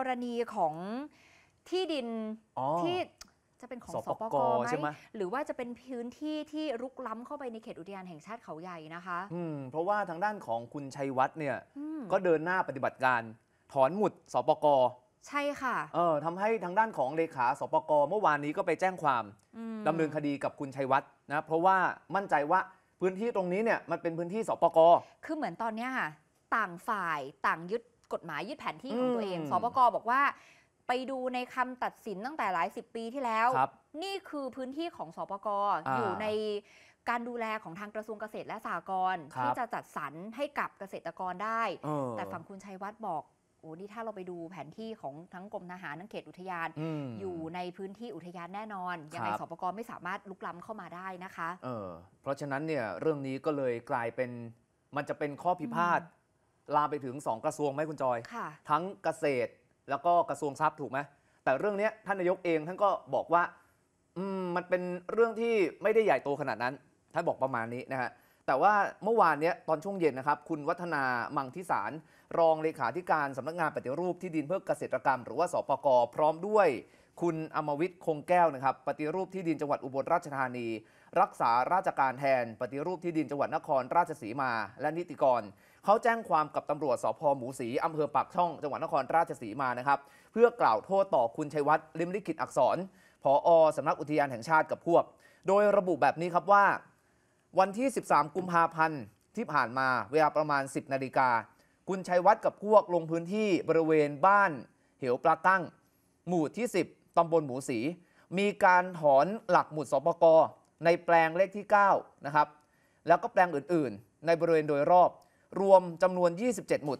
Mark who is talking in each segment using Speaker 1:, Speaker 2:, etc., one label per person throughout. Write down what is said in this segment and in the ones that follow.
Speaker 1: กรณีของที่ดินที่จะเป็นของสปกใช่ไหมหรือว่าจะเป็นพื้นที่ที่รุกล้ำเข้าไปในเขตอุทยานแห่งชาติเขาใหญ่นะคะอืมเพราะว
Speaker 2: ่าทางด้านของคุณชัยวัฒน์เนี่ยก็เดินหน้าปฏิบัติการถอนหมุดสปก ใช่ค่ะเออทำให้ทางด้านของเลขาสปกเมื่อวานนี้ก็ไปแจ้งความดำเนินคดีกับคุณชัยวัฒน์นะเพราะว่ามั่นใจว่าพื้นที่ตรงนี้เนี่ยมันเป็นพื้นที่สปก
Speaker 1: คือเหมือนตอนเนี้ค่ะต่างฝ่ายต่างยึดกฎหมายยึดแผนที่ของตัวเอง สปกบอกว่า ไปดูในคำตัดสินตั้งแต่หลายสิบปีที่แล้ว นี่คือพื้นที่ของสปกอยู่ในการดูแลของทางกระทรวงเกษตรและสหกรณ์ที่จะจัดสรรให้กับเกษตรกรได้ แต่ฝั่งคุณชัยวัฒน์บอกโอ้นี่ถ้าเราไปดูแผนที่ของทั้งกรมทหารทั้งเขตอุทยานอยู่ในพื้นที่อุทยานแน่นอนยังไงสปกรไม่สามารถลุกล้ำเข้ามาได้นะคะ
Speaker 2: เออเพราะฉะนั้นเนี่ยเรื่องนี้ก็เลยกลายเป็นมันจะเป็นข้อพิพาทลามไปถึง 2 กระทรวงไหมคุณจอย ทั้งเกษตรแล้วก็กระทรวงทรัพย์ถูกไหมแต่เรื่องนี้ท่านนายกเอง ท่านก็บอกว่ามมันเป็นเรื่องที่ไม่ได้ใหญ่โตขนาดนั้น ท่านบอกประมาณนี้นะฮะแต่ว่าเมื่อวานนี้ตอนช่วงเย็นนะครับคุณวัฒนามังทิสาร รองเลขาธิการสำนักงานปฏิรูปที่ดินเพื่อเกษตรกรรม หรือว่าสปกพร้อมด้วย คุณอมวิทย์คงแก้วนะครับ ปฏิรูปที่ดินจังหวัดอุบลราชธานี รักษาราชการแทน ปฏิรูปที่ดินจังหวัดนครราชสีมา และนิติกรเขาแจ้งความกับตำรวจสพหมูสี อำเภอปากช่องจังหวัดนครราชสีมานะครับ เพื่อกล่าวโทษต่อคุณชัยวัฒน์ลิมลิขิตอักษร ผอสำนักอุทยานแห่งชาติกับพวก โดยระบุแบบนี้ครับว่า วันที่ 13 กุมภาพันธ์ ที่ผ่านมา เวลาประมาณ 10 นาฬิกา คุณชัยวัฒน์กับพวกลงพื้นที่บริเวณบ้านเหวปลาตั้ง หมู่ที่ 10 ตำบลหมูสี มีการถอนหลักหมุดสปกในแปลงเลขที่ 9 นะครับ แล้วก็แปลงอื่น ๆ ในบริเวณโดยรอบรวมจำนวน 27 หมุด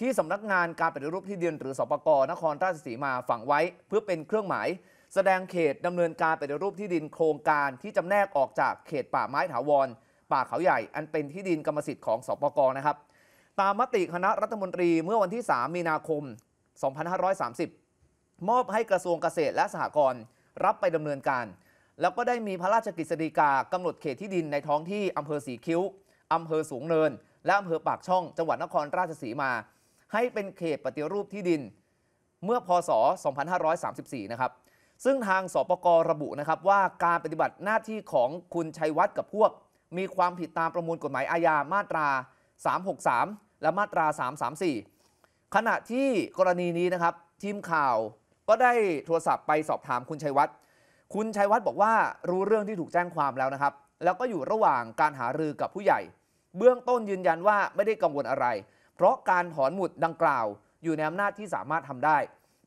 Speaker 2: ที่สำนักงานการปฏิรูปที่ดินหรือสปกนครราชสีมาฝังไว้ เพื่อเป็นเครื่องหมาย แสดงเขตดำเนินการปฏิรูปที่ดินโครงการที่จำแนกออกจากเขตป่าไม้ถาวร ป่าเขาใหญ่อันเป็นที่ดินกรรมสิทธิ์ของสปกนะครับตามมติคณะรัฐมนตรีเมื่อวันที่ 3 มีนาคม 2530 มอบให้กระทรวงเกษตรและสหกรณ์รับไปดำเนินการ แล้วก็ได้มีพระราชกฤษฎีกากำหนดเขตที่ดินในท้องที่อำเภอสีคิ้วอำเภอสูงเนินและอำเภอปากช่องจังหวัดนครราชสีมา ให้เป็นเขตปฏิรูปที่ดิน เมื่อพศ 2534 นะครับ ซึ่งทางสปกรระบุนะครับ ว่าการปฏิบัติหน้าที่ของคุณชัยวัฒน์กับพวก มีความผิดตามประมวลกฎหมายอาญามาตรา 363 และมาตรา 334 ขณะที่กรณีนี้นะครับ ทีมข่าวก็ได้โทรศัพท์ไปสอบถามคุณชัยวัฒน์คุณชัยวัฒน์บอกว่ารู้เรื่องที่ถูกแจ้งความแล้วนะครับ แล้วก็อยู่ระหว่างการหารือกับผู้ใหญ่เบื้องต้นยืนยันว่าไม่ได้กังวลอะไร เพราะการถอนหมุดดังกล่าวอยู่ในอำนาจที่สามารถทำได้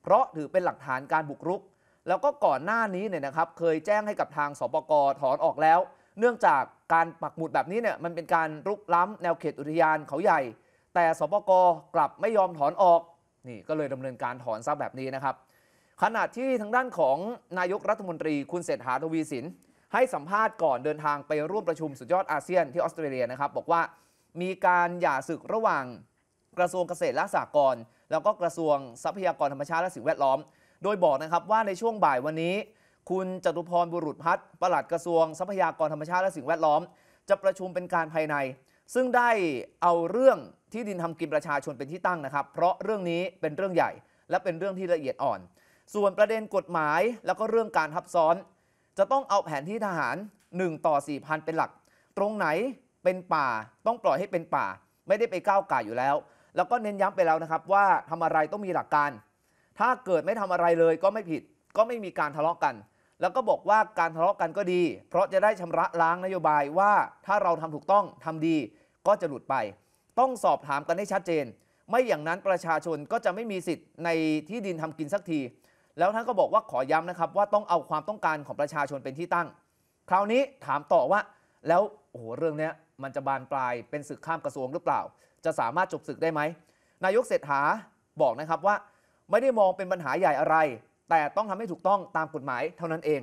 Speaker 2: เพราะถือเป็นหลักฐานการบุกรุก แล้วก็ก่อนหน้านี้เนี่ยนะครับ เคยแจ้งให้กับทางสปกถอนออกแล้ว เนื่องจากการปักหมุดแบบนี้เนี่ยมันเป็นการรุกล้ำแนวเขตอุทยานเขาใหญ่ แต่สปกกลับไม่ยอมถอนออก นี่ก็เลยดำเนินการถอนซะแบบนี้นะครับ ขณะที่ทางด้านของนายกรัฐมนตรี คุณเศรษฐาทวีสินให้สัมภาษณ์ก่อนเดินทางไปร่วมประชุมสุดยอดอาเซียนที่ออสเตรเลียนะครับบอกว่ามีการหย่าศึกระหว่างกระทรวงเกษตรและสหกรณ์แล้วก็กระทรวงทรัพยากรธรรมชาติและสิ่งแวดล้อม โดยบอกนะครับว่าในช่วงบ่ายวันนี้ คุณจตุพรบุรุษพัฒน์ปลัดกระทรวงทรัพยากรธรรมชาติและสิ่งแวดล้อม จะประชุมเป็นการภายใน ซึ่งได้เอาเรื่องที่ดินทำกินประชาชนเป็นที่ตั้งนะครับ เพราะเรื่องนี้เป็นเรื่องใหญ่และเป็นเรื่องที่ละเอียดอ่อน ส่วนประเด็นกฎหมาย แล้วก็เรื่องการทับซ้อนจะต้องเอาแผนที่ทหาร1ต่อ4 0 0นเป็นหลัก ตรงไหนเป็นป่า ต้องปล่อยให้เป็นป่า ไม่ได้ไปก้าวไก่อยู่แล้ว แล้วก็เน้นย้ำไปแล้วนะครับ ว่าทำอะไรต้องมีหลักการ ถ้าเกิดไม่ทำอะไรเลยก็ไม่ผิดก็ไม่มีการทะเลาะกัน แล้วก็บอกว่าการทะเลาะกันก็ดี เพราะจะได้ชำระล้างนโยบายว่าถ้าเราทำถูกต้องทำดีก็จะหลุดไป ต้องสอบถามกันให้ชัดเจนไม่อย่างนั้นประชาชนก็จะไม่มีสิทธิ์ในที่ดินทำกินสักทีแล้วท่านก็บอกว่าขอย้ำนะครับว่าต้องเอาความต้องการของประชาชนเป็นที่ตั้ง คราวนี้ถามต่อว่า แล้วโอ้โหเรื่องนี้มันจะบานปลายเป็นศึกข้ามกระทรวงหรือเปล่า จะสามารถจบศึกได้ไหมนายกเศรษฐาบอกนะครับว่า ไม่ได้มองเป็นปัญหาใหญ่อะไร แต่ต้องทำให้ถูกต้องตามกฎหมายเท่านั้นเอง